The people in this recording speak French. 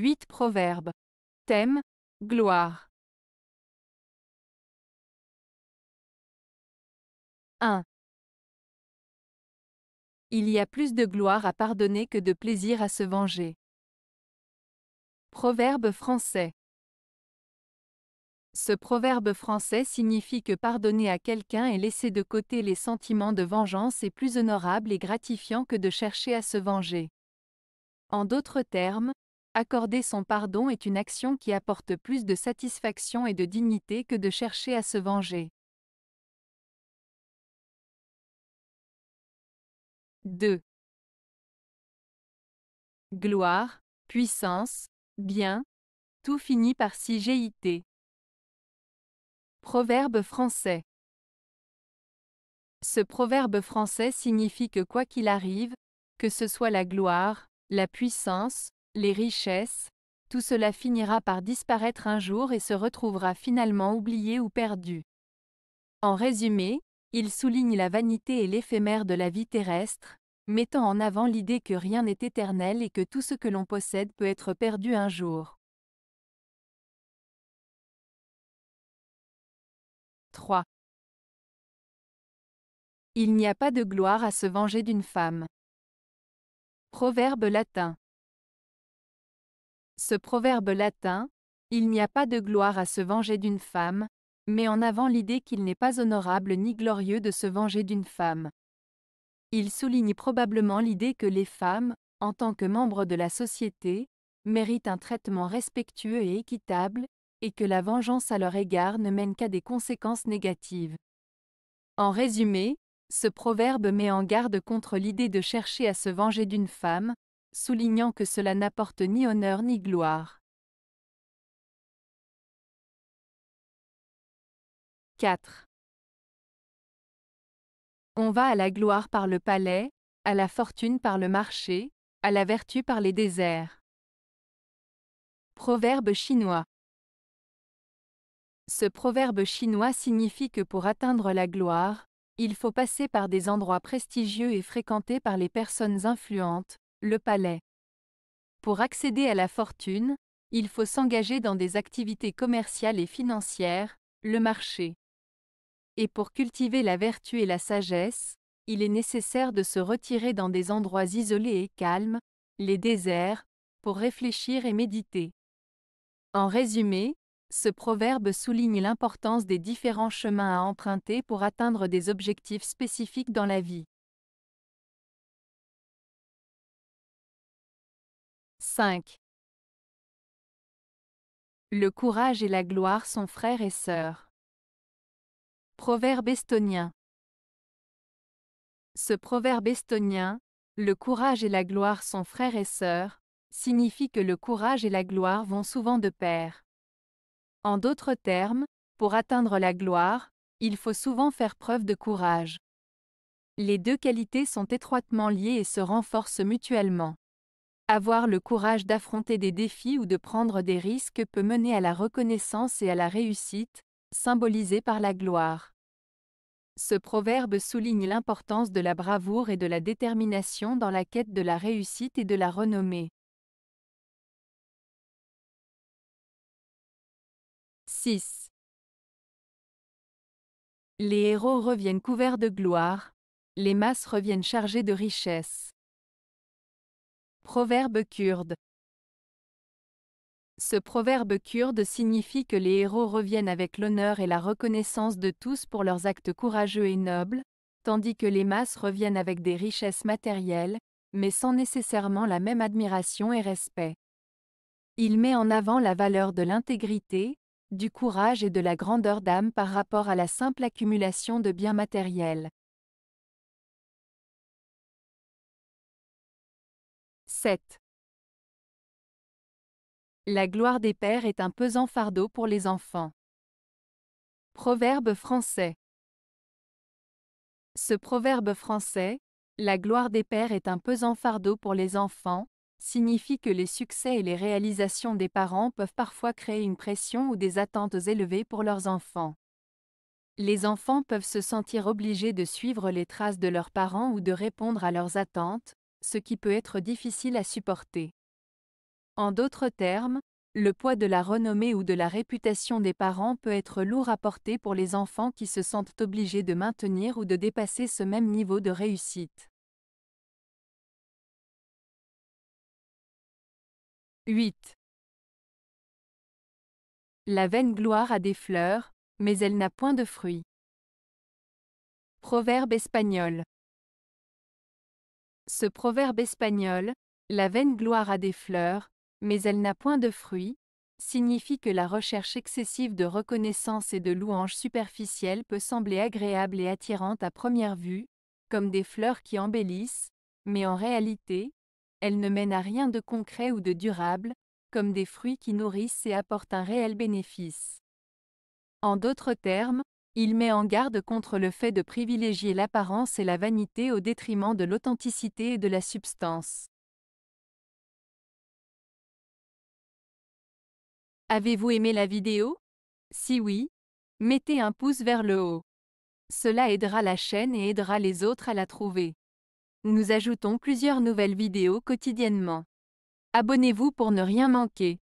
8 Proverbes. Thème Gloire. 1. Il y a plus de gloire à pardonner que de plaisir à se venger. Proverbe français. Ce proverbe français signifie que pardonner à quelqu'un et laisser de côté les sentiments de vengeance est plus honorable et gratifiant que de chercher à se venger. En d'autres termes, Accorder son pardon est une action qui apporte plus de satisfaction et de dignité que de chercher à se venger. 2. Gloire, puissance, bien, tout finit par si Proverbe français. Ce proverbe français signifie que quoi qu'il arrive, que ce soit la gloire, la puissance, les richesses, tout cela finira par disparaître un jour et se retrouvera finalement oublié ou perdu. En résumé, il souligne la vanité et l'éphémère de la vie terrestre, mettant en avant l'idée que rien n'est éternel et que tout ce que l'on possède peut être perdu un jour. 3. Il n'y a pas de gloire à se venger d'une femme. Proverbe latin. Ce proverbe latin, Il n'y a pas de gloire à se venger d'une femme, met en avant l'idée qu'il n'est pas honorable ni glorieux de se venger d'une femme. Il souligne probablement l'idée que les femmes, en tant que membres de la société, méritent un traitement respectueux et équitable, et que la vengeance à leur égard ne mène qu'à des conséquences négatives. En résumé, ce proverbe met en garde contre l'idée de chercher à se venger d'une femme, soulignant que cela n'apporte ni honneur ni gloire. 4. On va à la gloire par le palais, à la fortune par le marché, à la vertu par les déserts. Proverbe chinois Ce proverbe chinois signifie que pour atteindre la gloire, il faut passer par des endroits prestigieux et fréquentés par les personnes influentes, le palais. Pour accéder à la fortune, il faut s'engager dans des activités commerciales et financières, le marché. Et pour cultiver la vertu et la sagesse, il est nécessaire de se retirer dans des endroits isolés et calmes, les déserts, pour réfléchir et méditer. En résumé, ce proverbe souligne l'importance des différents chemins à emprunter pour atteindre des objectifs spécifiques dans la vie. 5. Le courage et la gloire sont frères et sœurs. Proverbe estonien. Ce proverbe estonien, le courage et la gloire sont frères et sœurs, signifie que le courage et la gloire vont souvent de pair. En d'autres termes, pour atteindre la gloire, il faut souvent faire preuve de courage. Les deux qualités sont étroitement liées et se renforcent mutuellement. Avoir le courage d'affronter des défis ou de prendre des risques peut mener à la reconnaissance et à la réussite, symbolisée par la gloire. Ce proverbe souligne l'importance de la bravoure et de la détermination dans la quête de la réussite et de la renommée. 6. Les héros reviennent couverts de gloire, les masses reviennent chargées de richesses. Proverbe kurde. Ce proverbe kurde signifie que les héros reviennent avec l'honneur et la reconnaissance de tous pour leurs actes courageux et nobles, tandis que les masses reviennent avec des richesses matérielles, mais sans nécessairement la même admiration et respect. Il met en avant la valeur de l'intégrité, du courage et de la grandeur d'âme par rapport à la simple accumulation de biens matériels. 7. La gloire des pères est un pesant fardeau pour les enfants. Proverbe français. Ce proverbe français, La gloire des pères est un pesant fardeau pour les enfants, signifie que les succès et les réalisations des parents peuvent parfois créer une pression ou des attentes élevées pour leurs enfants. Les enfants peuvent se sentir obligés de suivre les traces de leurs parents ou de répondre à leurs attentes, ce qui peut être difficile à supporter. En d'autres termes, le poids de la renommée ou de la réputation des parents peut être lourd à porter pour les enfants qui se sentent obligés de maintenir ou de dépasser ce même niveau de réussite. 8. La vaine gloire a des fleurs, mais elle n'a point de fruits. Proverbe espagnol. Ce proverbe espagnol, la vaine gloire a des fleurs, mais elle n'a point de fruits, signifie que la recherche excessive de reconnaissance et de louanges superficielles peut sembler agréable et attirante à première vue, comme des fleurs qui embellissent, mais en réalité, elle ne mène à rien de concret ou de durable, comme des fruits qui nourrissent et apportent un réel bénéfice. En d'autres termes, il met en garde contre le fait de privilégier l'apparence et la vanité au détriment de l'authenticité et de la substance. Avez-vous aimé la vidéo Si oui, mettez un pouce vers le haut. Cela aidera la chaîne et aidera les autres à la trouver. Nous ajoutons plusieurs nouvelles vidéos quotidiennement. Abonnez-vous pour ne rien manquer.